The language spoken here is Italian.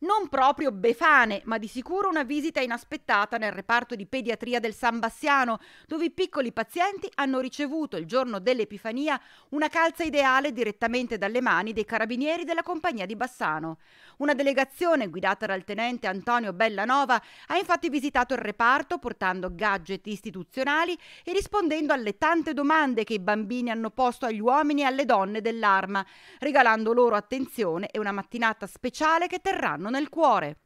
non proprio befane, ma di sicuro una visita inaspettata nel reparto di pediatria del San Bassiano, dove i piccoli pazienti hanno ricevuto il giorno dell'Epifania una calza ideale direttamente dalle mani dei carabinieri della compagnia di Bassano. Una delegazione guidata dal tenente Antonio Bellanova ha infatti visitato il reparto portando gadget istituzionali e rispondendo alle tante domande che i bambini hanno posto agli uomini e alle donne dell'arma, regalando loro attenzione e una mattinata speciale che terranno nel cuore.